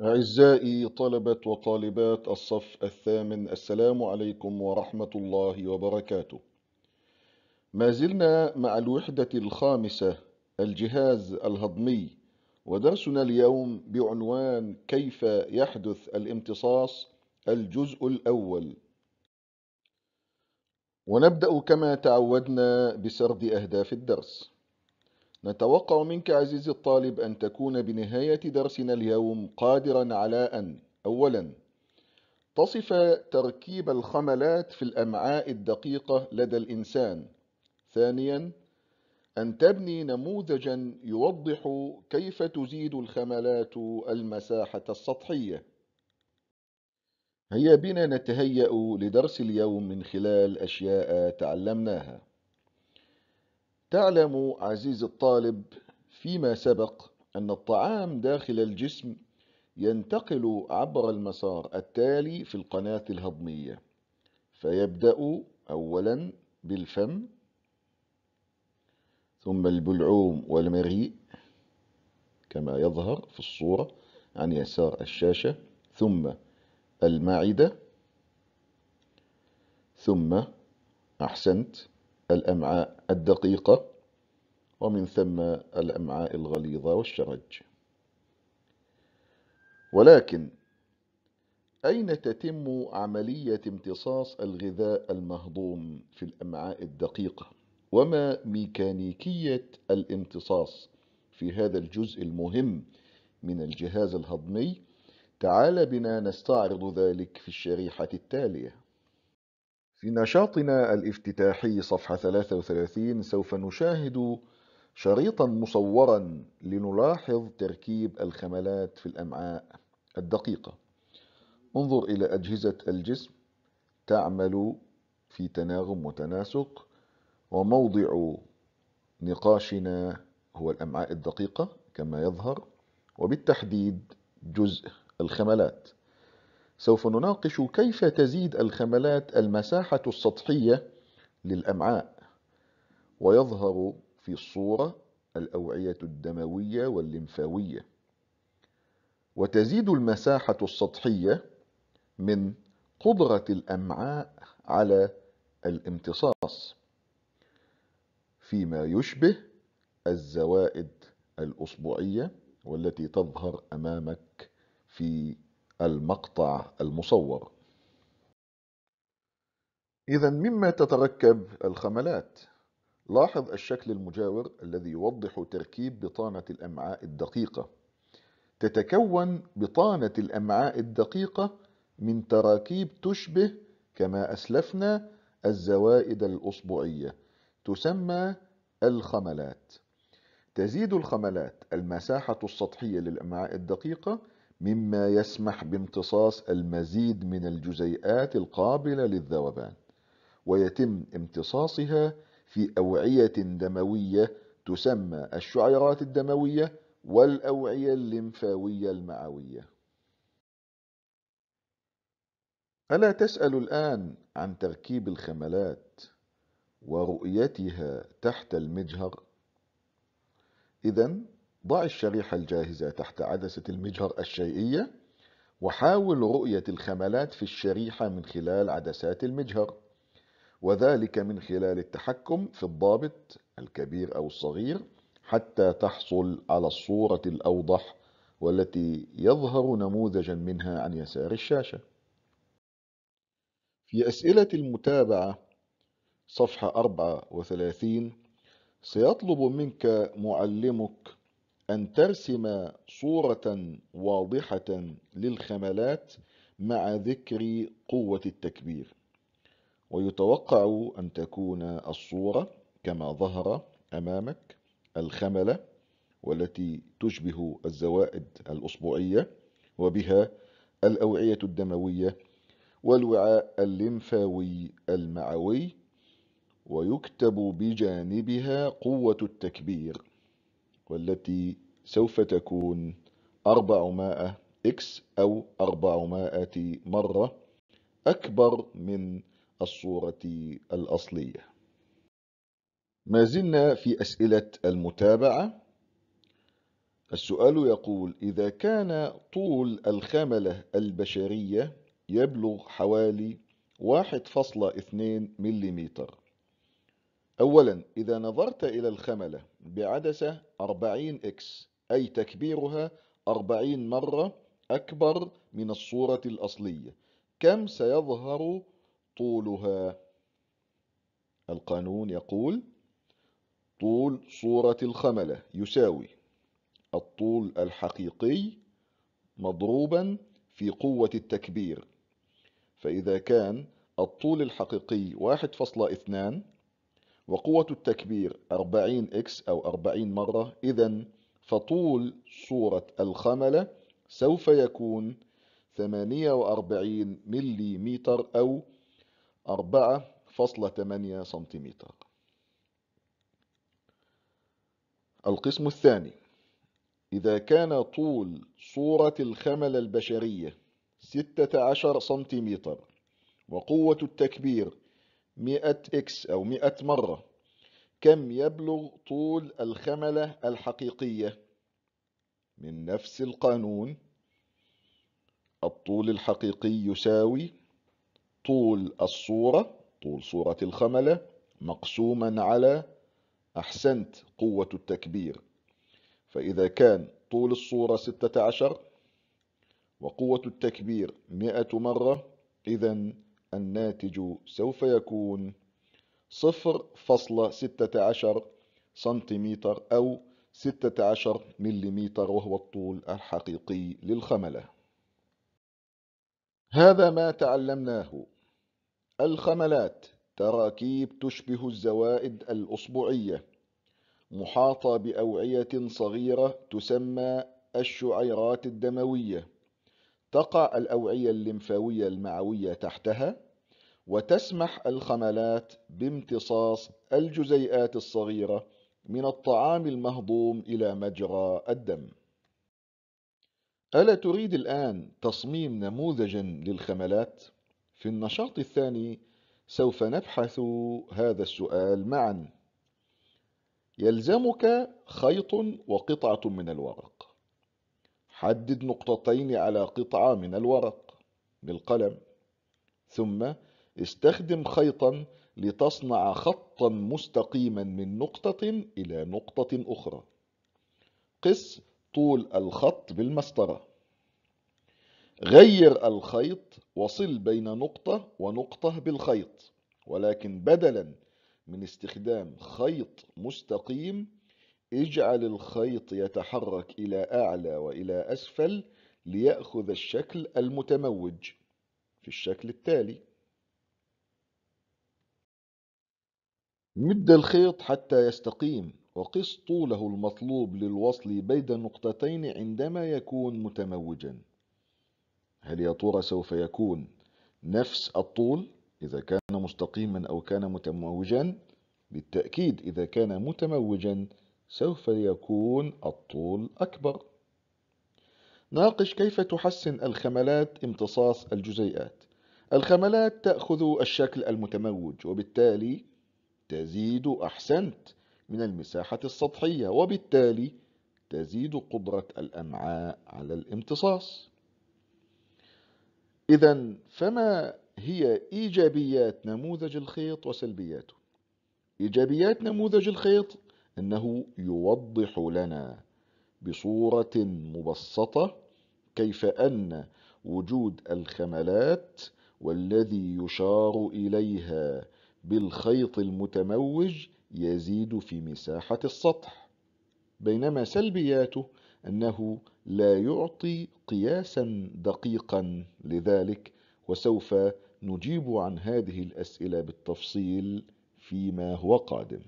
أعزائي طلبة وطالبات الصف الثامن السلام عليكم ورحمة الله وبركاته ما زلنا مع الوحدة الخامسة الجهاز الهضمي ودرسنا اليوم بعنوان كيف يحدث الامتصاص الجزء الأول ونبدأ كما تعودنا بسرد أهداف الدرس نتوقع منك عزيزي الطالب أن تكون بنهاية درسنا اليوم قادرا على أن أولا تصف تركيب الخملات في الأمعاء الدقيقة لدى الإنسان ثانيا أن تبني نموذجا يوضح كيف تزيد الخملات المساحة السطحية هيا بنا نتهيأ لدرس اليوم من خلال أشياء تعلمناها تعلم عزيز الطالب فيما سبق أن الطعام داخل الجسم ينتقل عبر المسار التالي في القناة الهضمية فيبدأ أولا بالفم ثم البلعوم والمريء كما يظهر في الصورة عن يسار الشاشة ثم المعدة ثم أحسنت الأمعاء الدقيقة ومن ثم الأمعاء الغليظة والشرج ولكن أين تتم عملية امتصاص الغذاء المهضوم في الأمعاء الدقيقة وما ميكانيكية الامتصاص في هذا الجزء المهم من الجهاز الهضمي تعال بنا نستعرض ذلك في الشريحة التالية في نشاطنا الافتتاحي صفحة 33 سوف نشاهد شريطا مصورا لنلاحظ تركيب الخملات في الأمعاء الدقيقة انظر إلى أجهزة الجسم تعمل في تناغم وتناسق وموضع نقاشنا هو الأمعاء الدقيقة كما يظهر وبالتحديد جزء الخملات سوف نناقش كيف تزيد الخملات المساحة السطحية للأمعاء ويظهر في الصورة الأوعية الدموية والليمفاوية وتزيد المساحة السطحية من قدرة الأمعاء على الامتصاص فيما يشبه الزوائد الأسبوعية والتي تظهر أمامك في المقطع المصور إذا مما تتركب الخملات لاحظ الشكل المجاور الذي يوضح تركيب بطانة الأمعاء الدقيقة تتكون بطانة الأمعاء الدقيقة من تراكيب تشبه كما أسلفنا الزوائد الأصبعية تسمى الخملات تزيد الخملات المساحة السطحية للأمعاء الدقيقة مما يسمح بامتصاص المزيد من الجزيئات القابلة للذوبان ويتم امتصاصها في أوعية دموية تسمى الشعيرات الدموية والأوعية الليمفاوية المعوية ألا تسأل الآن عن تركيب الخملات ورؤيتها تحت المجهر؟ إذا ضع الشريحة الجاهزة تحت عدسة المجهر الشيئية وحاول رؤية الخملات في الشريحة من خلال عدسات المجهر وذلك من خلال التحكم في الضابط الكبير أو الصغير حتى تحصل على الصورة الأوضح والتي يظهر نموذجا منها عن يسار الشاشة في أسئلة المتابعة صفحة 34 سيطلب منك معلمك أن ترسم صورة واضحة للخملات مع ذكر قوة التكبير ويتوقع أن تكون الصورة كما ظهر أمامك الخملة والتي تشبه الزوائد الأسبوعية وبها الأوعية الدموية والوعاء الليمفاوي المعوي ويكتب بجانبها قوة التكبير والتي سوف تكون 400 إكس أو 400 مرة أكبر من الصورة الأصلية ما زلنا في أسئلة المتابعة السؤال يقول إذا كان طول الخملة البشرية يبلغ حوالي 1.2 مليمتر أولا إذا نظرت إلى الخملة بعدسة 40 إكس أي تكبيرها 40 مرة أكبر من الصورة الأصلية كم سيظهر طولها؟ القانون يقول طول صورة الخملة يساوي الطول الحقيقي مضروبا في قوة التكبير فإذا كان الطول الحقيقي 1.2 وقوة التكبير 40 إكس أو 40 مرة إذا فطول صورة الخملة سوف يكون 48 متر أو 4.8 سنتيمتر القسم الثاني إذا كان طول صورة الخملة البشرية 16 سنتيمتر وقوة التكبير مئة إكس أو مئة مرة كم يبلغ طول الخملة الحقيقية من نفس القانون الطول الحقيقي يساوي طول الصورة طول صورة الخملة مقسوما على أحسنت قوة التكبير فإذا كان طول الصورة 16 وقوة التكبير 100 مرة إذا الناتج سوف يكون صفر فاصلة ستة عشر سنتيمتر أو ستة عشر مليمتر وهو الطول الحقيقي للخملة هذا ما تعلمناه الخملات تراكيب تشبه الزوائد الأصبعية محاطة بأوعية صغيرة تسمى الشعيرات الدموية تقع الأوعية الليمفاوية المعوية تحتها وتسمح الخملات بامتصاص الجزيئات الصغيرة من الطعام المهضوم إلى مجرى الدم ألا تريد الآن تصميم نموذجا للخملات؟ في النشاط الثاني سوف نبحث هذا السؤال معا يلزمك خيط وقطعة من الورق حدد نقطتين على قطعة من الورق بالقلم ثم استخدم خيطا لتصنع خطا مستقيما من نقطة إلى نقطة أخرى قس طول الخط بالمسطرة غير الخيط وصل بين نقطة ونقطة بالخيط ولكن بدلا من استخدام خيط مستقيم اجعل الخيط يتحرك إلى أعلى وإلى أسفل ليأخذ الشكل المتموج في الشكل التالي مد الخيط حتى يستقيم وقس طوله المطلوب للوصل بين النقطتين عندما يكون متموجا هل يا ترى سوف يكون نفس الطول إذا كان مستقيما أو كان متموجا بالتأكيد إذا كان متموجا سوف يكون الطول أكبر ناقش كيف تحسن الخملات امتصاص الجزيئات الخملات تأخذ الشكل المتموج وبالتالي تزيد أحسنت من المساحة السطحية وبالتالي تزيد قدرة الأمعاء على الامتصاص إذا فما هي إيجابيات نموذج الخيط وسلبياته؟ إيجابيات نموذج الخيط أنه يوضح لنا بصورة مبسطة كيف أن وجود الخملات والذي يشار إليها بالخيط المتموج يزيد في مساحة السطح بينما سلبياته أنه لا يعطي قياسا دقيقا لذلك وسوف نجيب عن هذه الأسئلة بالتفصيل فيما هو قادم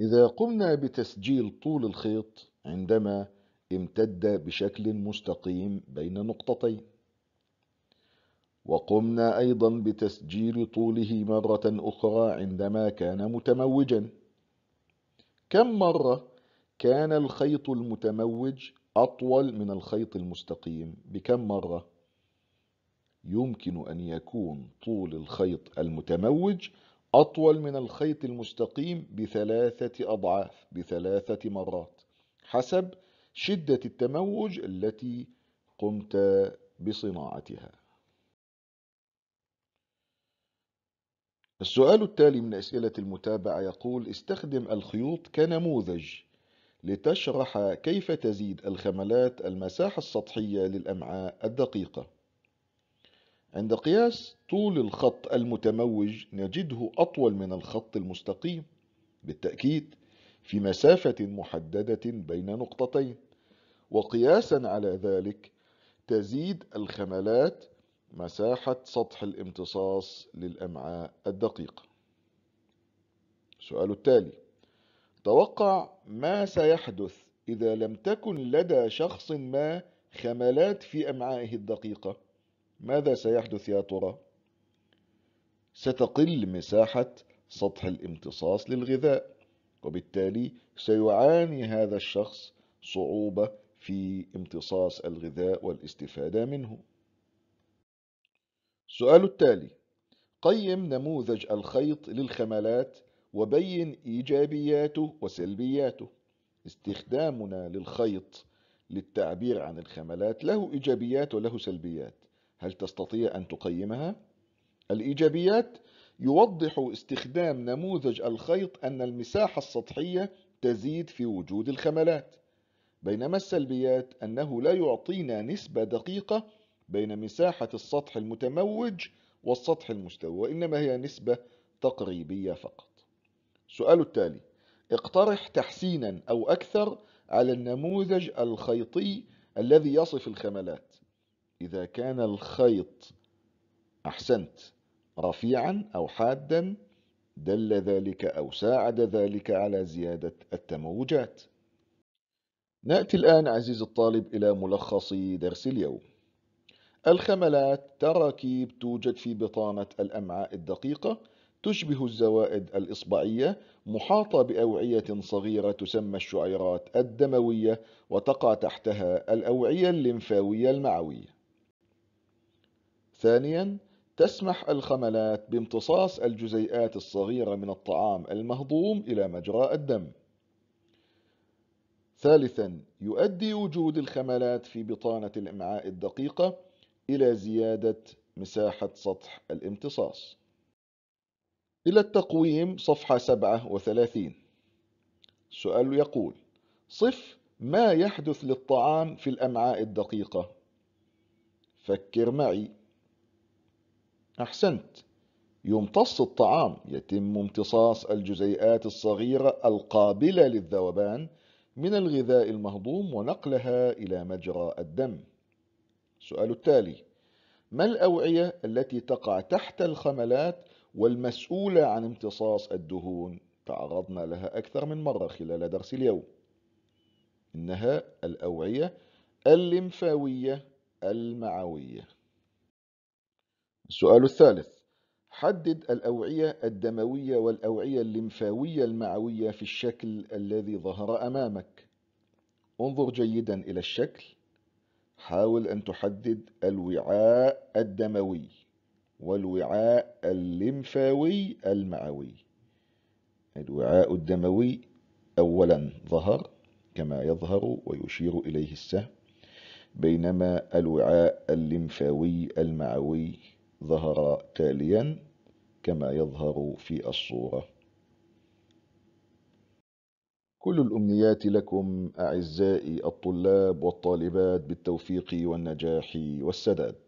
إذا قمنا بتسجيل طول الخيط عندما امتد بشكل مستقيم بين نقطتين وقمنا أيضا بتسجيل طوله مرة أخرى عندما كان متموجا كم مرة كان الخيط المتموج أطول من الخيط المستقيم بكم مرة؟ يمكن أن يكون طول الخيط المتموج أطول من الخيط المستقيم بثلاثة أضعاف بثلاثة مرات حسب شدة التموج التي قمت بصناعتها السؤال التالي من أسئلة المتابعة يقول استخدم الخيوط كنموذج لتشرح كيف تزيد الخملات المساحة السطحية للأمعاء الدقيقة عند قياس طول الخط المتموج نجده أطول من الخط المستقيم بالتأكيد في مسافة محددة بين نقطتين وقياسا على ذلك تزيد الخملات مساحة سطح الامتصاص للأمعاء الدقيقة السؤال التالي توقع ما سيحدث إذا لم تكن لدى شخص ما خملات في أمعائه الدقيقة ماذا سيحدث يا ترى؟ ستقل مساحة سطح الامتصاص للغذاء وبالتالي سيعاني هذا الشخص صعوبة في امتصاص الغذاء والاستفادة منه السؤال التالي قيم نموذج الخيط للخملات وبين إيجابياته وسلبياته استخدامنا للخيط للتعبير عن الخملات له إيجابيات وله سلبيات هل تستطيع أن تقيمها؟ الإيجابيات يوضح استخدام نموذج الخيط أن المساحة السطحية تزيد في وجود الخملات بينما السلبيات أنه لا يعطينا نسبة دقيقة بين مساحة السطح المتموج والسطح المستوي وإنما هي نسبة تقريبية فقط سؤال التالي اقترح تحسينا أو أكثر على النموذج الخيطي الذي يصف الخملات إذا كان الخيط أحسنت رفيعا أو حادا دل ذلك أو ساعد ذلك على زيادة التموجات نأتي الآن عزيزي الطالب إلى ملخص درس اليوم الخملات تراكيب توجد في بطانة الأمعاء الدقيقة تشبه الزوائد الإصبعية محاطة بأوعية صغيرة تسمى الشعيرات الدموية وتقع تحتها الأوعية الليمفاوية المعوية ثانيا تسمح الخملات بامتصاص الجزيئات الصغيرة من الطعام المهضوم إلى مجرى الدم. ثالثا يؤدي وجود الخملات في بطانة الإمعاء الدقيقة إلى زيادة مساحة سطح الامتصاص. إلى التقويم صفحة 37 السؤال يقول صف ما يحدث للطعام في الأمعاء الدقيقة فكر معي أحسنت يمتص الطعام يتم امتصاص الجزيئات الصغيرة القابلة للذوبان من الغذاء المهضوم ونقلها إلى مجرى الدم السؤال التالي ما الأوعية التي تقع تحت الخملات والمسؤولة عن امتصاص الدهون تعرضنا لها أكثر من مرة خلال درس اليوم إنها الأوعية الليمفاوية المعوية السؤال الثالث حدد الأوعية الدموية والأوعية الليمفاوية المعوية في الشكل الذي ظهر أمامك انظر جيدا إلى الشكل حاول أن تحدد الوعاء الدموي والوعاء الليمفاوي المعوي الوعاء الدموي أولا ظهر كما يظهر ويشير إليه السهم بينما الوعاء الليمفاوي المعوي ظهر تاليا كما يظهر في الصورة كل الأمنيات لكم أعزائي الطلاب والطالبات بالتوفيق والنجاح والسداد